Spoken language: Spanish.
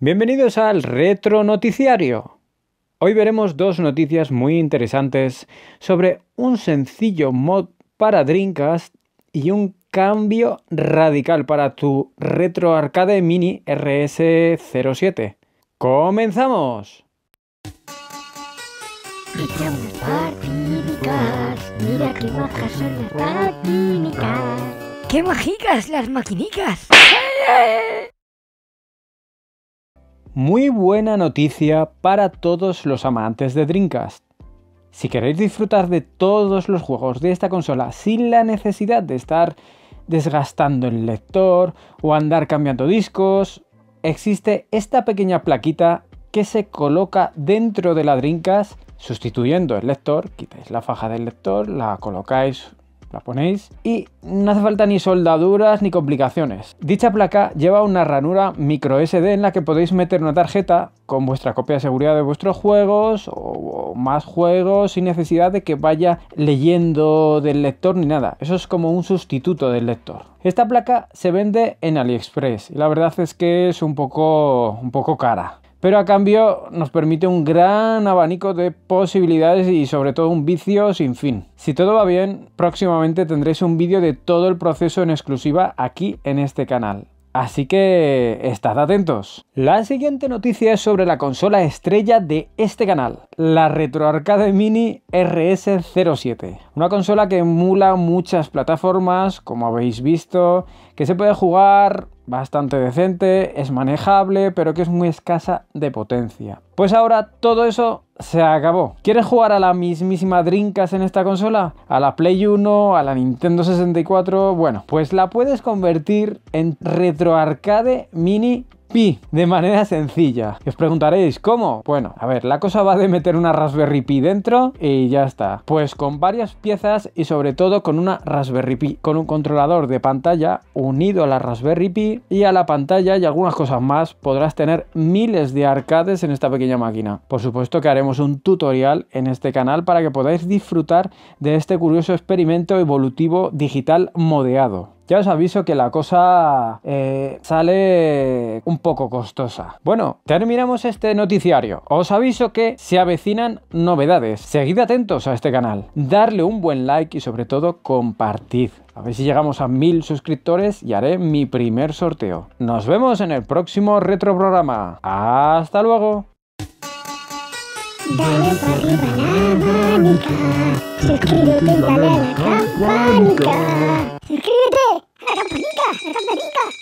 Bienvenidos al Retro Noticiario. Hoy veremos dos noticias muy interesantes sobre un sencillo mod para Dreamcast y un cambio radical para tu Retro Arcade Mini RS07. ¡Comenzamos! qué majicas las maquinicas. las ¡Eh! Muy buena noticia para todos los amantes de Dreamcast. Si queréis disfrutar de todos los juegos de esta consola sin la necesidad de estar desgastando el lector o andar cambiando discos, existe esta pequeña plaquita que se coloca dentro de la Dreamcast sustituyendo el lector, quitáis la faja del lector, la colocáis la ponéis y no hace falta ni soldaduras ni complicaciones. Dicha placa lleva una ranura micro SD en la que podéis meter una tarjeta con vuestra copia de seguridad de vuestros juegos o, más juegos sin necesidad de que vaya leyendo del lector ni nada. Eso es como un sustituto del lector. Esta placa se vende en AliExpress y la verdad es que es un poco, un poco cara pero a cambio nos permite un gran abanico de posibilidades y sobre todo un vicio sin fin. Si todo va bien, próximamente tendréis un vídeo de todo el proceso en exclusiva aquí en este canal. Así que estad atentos. La siguiente noticia es sobre la consola estrella de este canal, la RetroArcade Mini RS07. Una consola que emula muchas plataformas, como habéis visto, que se puede jugar bastante decente, es manejable, pero que es muy escasa de potencia. Pues ahora todo eso se acabó. ¿Quieres jugar a la mismísima Dreamcast en esta consola? ¿A la Play 1? ¿A la Nintendo 64? Bueno, pues la puedes convertir en Retro Arcade Mini Pi de manera sencilla. Y os preguntaréis, ¿cómo? Bueno, a ver, la cosa va de meter una Raspberry Pi dentro y ya está. Pues con varias piezas y sobre todo con una Raspberry Pi, con un controlador de pantalla unido a la Raspberry Pi y a la pantalla y algunas cosas más, podrás tener miles de arcades en esta pequeña máquina. Por supuesto que haremos un tutorial en este canal para que podáis disfrutar de este curioso experimento evolutivo digital modeado. Ya os aviso que la cosa eh, sale un poco costosa. Bueno, terminamos este noticiario. Os aviso que se avecinan novedades. Seguid atentos a este canal. Darle un buen like y sobre todo compartid. A ver si llegamos a mil suscriptores y haré mi primer sorteo. Nos vemos en el próximo retroprograma. ¡Hasta luego! Suscríbete y dale a la campanita. Suscríbete a la campanita, a la campanita.